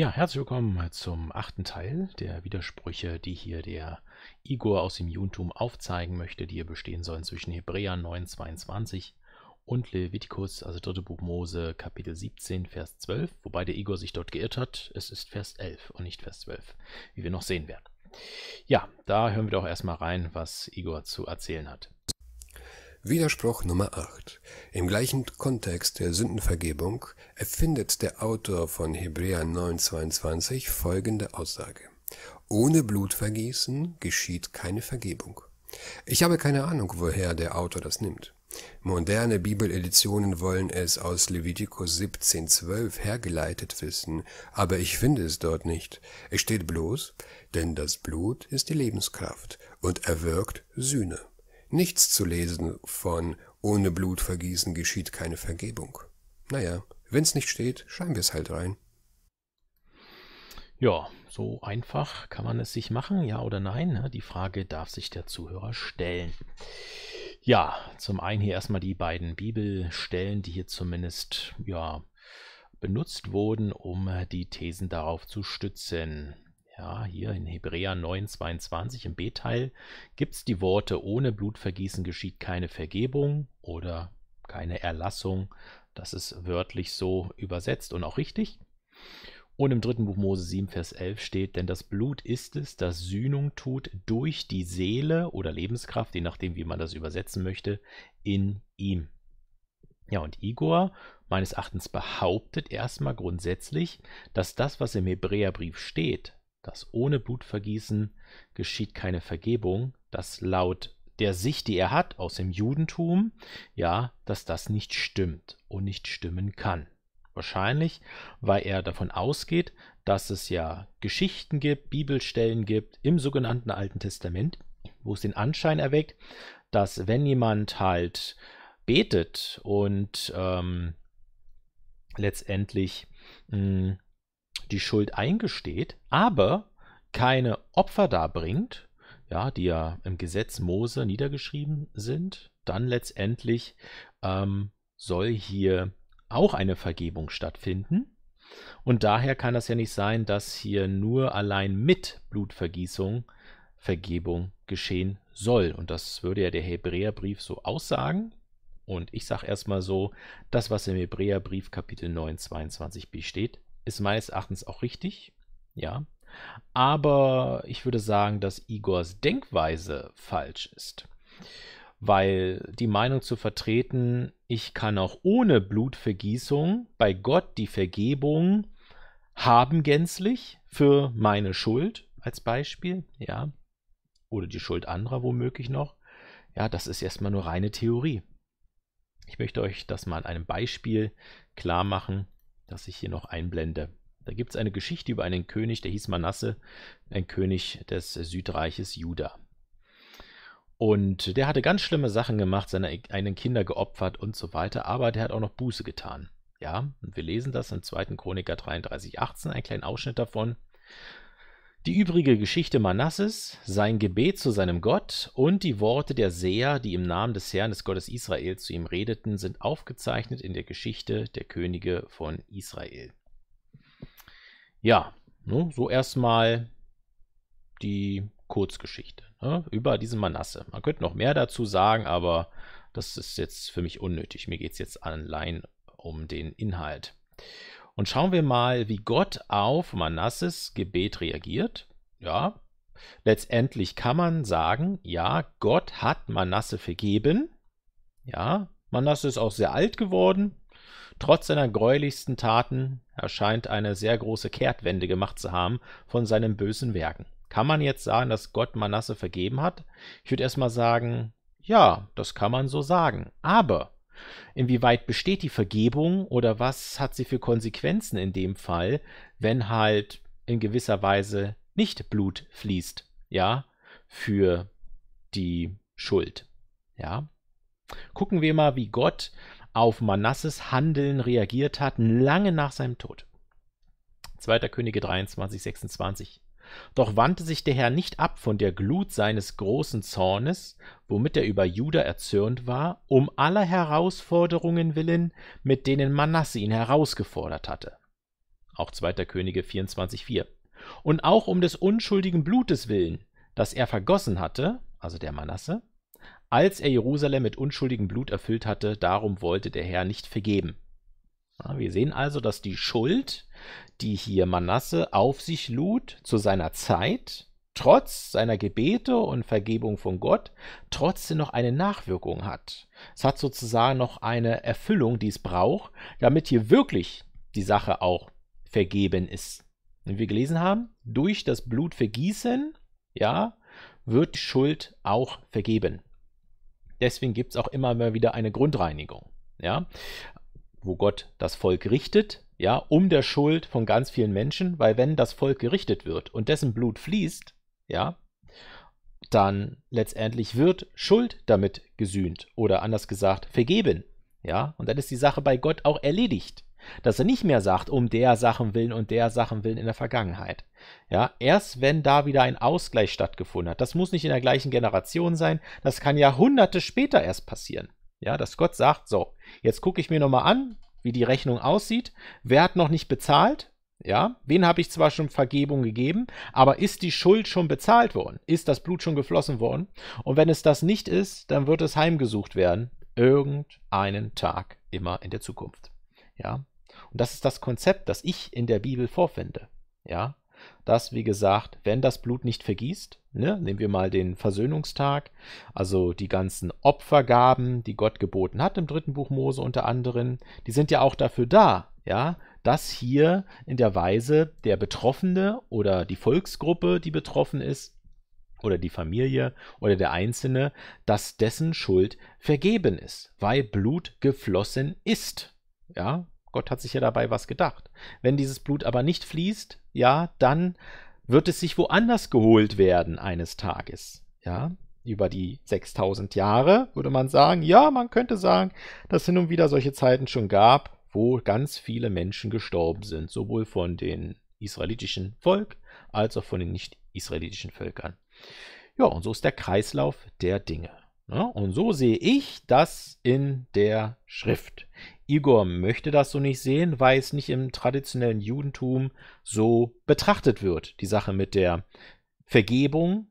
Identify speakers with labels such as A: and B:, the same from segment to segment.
A: Ja, herzlich willkommen zum achten Teil der Widersprüche, die hier der Igor aus dem Judentum aufzeigen möchte, die hier bestehen sollen zwischen Hebräer 9,22 und Levitikus, also dritte Buch Mose, Kapitel 17, Vers 12, wobei der Igor sich dort geirrt hat. Es ist Vers 11 und nicht Vers 12, wie wir noch sehen werden. Ja, da hören wir doch erstmal rein, was Igor zu erzählen hat. Widerspruch Nummer 8. Im gleichen Kontext der Sündenvergebung erfindet der Autor von Hebräer 9,22 folgende Aussage. Ohne Blutvergießen geschieht keine Vergebung. Ich habe keine Ahnung, woher der Autor das nimmt. Moderne Bibeleditionen wollen es aus Levitikus 17,12 hergeleitet wissen, aber ich finde es dort nicht. Es steht bloß, denn das Blut ist die Lebenskraft und erwirkt Sühne nichts zu lesen von ohne Blutvergießen geschieht keine Vergebung. Naja, wenn's nicht steht, schreiben wir es halt rein. Ja, so einfach kann man es sich machen, ja oder nein? Ne? Die Frage darf sich der Zuhörer stellen. Ja, zum einen hier erstmal die beiden Bibelstellen, die hier zumindest ja benutzt wurden, um die Thesen darauf zu stützen. Ja, hier in Hebräer 9, 22 im B-Teil gibt es die Worte, ohne Blutvergießen geschieht keine Vergebung oder keine Erlassung. Das ist wörtlich so übersetzt und auch richtig. Und im dritten Buch Mose 7, Vers 11 steht, denn das Blut ist es, das Sühnung tut durch die Seele oder Lebenskraft, je nachdem, wie man das übersetzen möchte, in ihm. Ja, und Igor meines Erachtens behauptet erstmal grundsätzlich, dass das, was im Hebräerbrief steht, dass ohne Blutvergießen geschieht keine Vergebung, dass laut der Sicht, die er hat aus dem Judentum, ja, dass das nicht stimmt und nicht stimmen kann. Wahrscheinlich, weil er davon ausgeht, dass es ja Geschichten gibt, Bibelstellen gibt im sogenannten Alten Testament, wo es den Anschein erweckt, dass wenn jemand halt betet und ähm, letztendlich mh, hm, die Schuld eingesteht, aber keine Opfer darbringt, ja, die ja im Gesetz Mose niedergeschrieben sind, dann letztendlich ähm, soll hier auch eine Vergebung stattfinden. Und daher kann das ja nicht sein, dass hier nur allein mit Blutvergießung Vergebung geschehen soll. Und das würde ja der Hebräerbrief so aussagen. Und ich sage erstmal so, das, was im Hebräerbrief Kapitel 9, 22b steht, ist meines Erachtens auch richtig, ja. Aber ich würde sagen, dass Igors Denkweise falsch ist. Weil die Meinung zu vertreten, ich kann auch ohne Blutvergießung bei Gott die Vergebung haben gänzlich für meine Schuld als Beispiel, ja, oder die Schuld anderer womöglich noch, ja, das ist erstmal nur reine Theorie. Ich möchte euch das mal an einem Beispiel klar machen, das ich hier noch einblende. Da gibt es eine Geschichte über einen König, der hieß Manasse, ein König des Südreiches Juda. Und der hatte ganz schlimme Sachen gemacht, seine e-, eigenen Kinder geopfert und so weiter, aber der hat auch noch Buße getan. Ja, und wir lesen das im 2. Chroniker 33, 18, einen kleinen Ausschnitt davon. Die übrige Geschichte Manasses, sein Gebet zu seinem Gott und die Worte der Seher, die im Namen des Herrn des Gottes Israel zu ihm redeten, sind aufgezeichnet in der Geschichte der Könige von Israel. Ja, so erstmal die Kurzgeschichte ne, über diesen Manasse. Man könnte noch mehr dazu sagen, aber das ist jetzt für mich unnötig. Mir geht es jetzt allein um den Inhalt. Und schauen wir mal, wie Gott auf Manasses Gebet reagiert. Ja, letztendlich kann man sagen, ja, Gott hat Manasse vergeben. Ja, Manasse ist auch sehr alt geworden. Trotz seiner gräulichsten Taten erscheint eine sehr große Kehrtwende gemacht zu haben von seinen bösen Werken. Kann man jetzt sagen, dass Gott Manasse vergeben hat? Ich würde erstmal sagen, ja, das kann man so sagen. Aber inwieweit besteht die Vergebung oder was hat sie für Konsequenzen in dem Fall, wenn halt in gewisser Weise nicht Blut fließt, ja, für die Schuld, ja. Gucken wir mal, wie Gott auf Manasses Handeln reagiert hat, lange nach seinem Tod. 2. Könige 23, 26. Doch wandte sich der Herr nicht ab von der Glut seines großen Zornes, womit er über Juda erzürnt war, um aller Herausforderungen willen, mit denen Manasse ihn herausgefordert hatte (auch 2. Könige 24,4), und auch um des unschuldigen Blutes willen, das er vergossen hatte (also der Manasse), als er Jerusalem mit unschuldigem Blut erfüllt hatte, darum wollte der Herr nicht vergeben wir sehen also, dass die Schuld, die hier Manasse auf sich lud zu seiner Zeit, trotz seiner Gebete und Vergebung von Gott, trotzdem noch eine Nachwirkung hat. Es hat sozusagen noch eine Erfüllung, die es braucht, damit hier wirklich die Sache auch vergeben ist. Wie wir gelesen haben, durch das Blutvergießen, vergießen, ja, wird Schuld auch vergeben. Deswegen gibt es auch immer mal wieder eine Grundreinigung. Ja, wo Gott das Volk richtet, ja, um der Schuld von ganz vielen Menschen, weil wenn das Volk gerichtet wird und dessen Blut fließt, ja, dann letztendlich wird Schuld damit gesühnt oder anders gesagt vergeben, ja, und dann ist die Sache bei Gott auch erledigt, dass er nicht mehr sagt, um der Sachen willen und der Sachen willen in der Vergangenheit, ja, erst wenn da wieder ein Ausgleich stattgefunden hat, das muss nicht in der gleichen Generation sein, das kann Jahrhunderte später erst passieren, ja, dass Gott sagt, so, jetzt gucke ich mir nochmal an, wie die Rechnung aussieht. Wer hat noch nicht bezahlt? Ja, wen habe ich zwar schon Vergebung gegeben, aber ist die Schuld schon bezahlt worden? Ist das Blut schon geflossen worden? Und wenn es das nicht ist, dann wird es heimgesucht werden. Irgendeinen Tag immer in der Zukunft. Ja, und das ist das Konzept, das ich in der Bibel vorfinde. Ja, dass, wie gesagt, wenn das Blut nicht vergießt, ne, nehmen wir mal den Versöhnungstag, also die ganzen Opfergaben, die Gott geboten hat im dritten Buch Mose unter anderem, die sind ja auch dafür da, ja, dass hier in der Weise der Betroffene oder die Volksgruppe, die betroffen ist, oder die Familie oder der Einzelne, dass dessen Schuld vergeben ist, weil Blut geflossen ist. Ja, Gott hat sich ja dabei was gedacht. Wenn dieses Blut aber nicht fließt, ja, dann wird es sich woanders geholt werden eines Tages. Ja, über die 6000 Jahre würde man sagen, ja, man könnte sagen, dass es hin und wieder solche Zeiten schon gab, wo ganz viele Menschen gestorben sind, sowohl von den israelitischen Volk als auch von den nicht israelitischen Völkern. Ja, und so ist der Kreislauf der Dinge. Ne? Und so sehe ich das in der Schrift. Igor möchte das so nicht sehen, weil es nicht im traditionellen Judentum so betrachtet wird. Die Sache mit der Vergebung,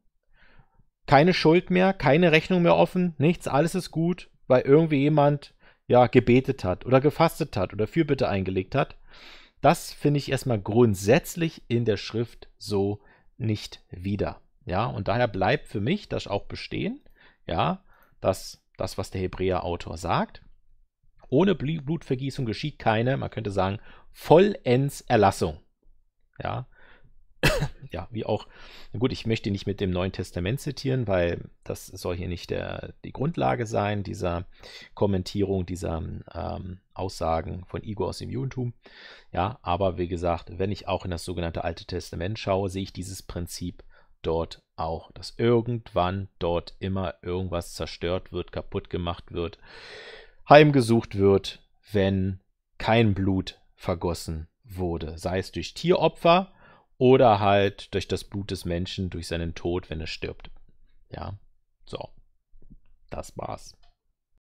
A: keine Schuld mehr, keine Rechnung mehr offen, nichts, alles ist gut, weil irgendwie jemand ja gebetet hat oder gefastet hat oder Fürbitte eingelegt hat. Das finde ich erstmal grundsätzlich in der Schrift so nicht wieder. Ja, und daher bleibt für mich das auch bestehen. Ja, dass das, was der Hebräer-Autor sagt, ohne Blutvergießung geschieht keine, man könnte sagen, vollends Erlassung. Ja, ja, wie auch, gut, ich möchte nicht mit dem Neuen Testament zitieren, weil das soll hier nicht der, die Grundlage sein, dieser Kommentierung, dieser ähm, Aussagen von Igor aus dem Judentum. Ja, aber wie gesagt, wenn ich auch in das sogenannte Alte Testament schaue, sehe ich dieses Prinzip dort auch, dass irgendwann dort immer irgendwas zerstört wird, kaputt gemacht wird, heimgesucht wird, wenn kein Blut vergossen wurde, sei es durch Tieropfer oder halt durch das Blut des Menschen, durch seinen Tod, wenn er stirbt. Ja, so, das war's.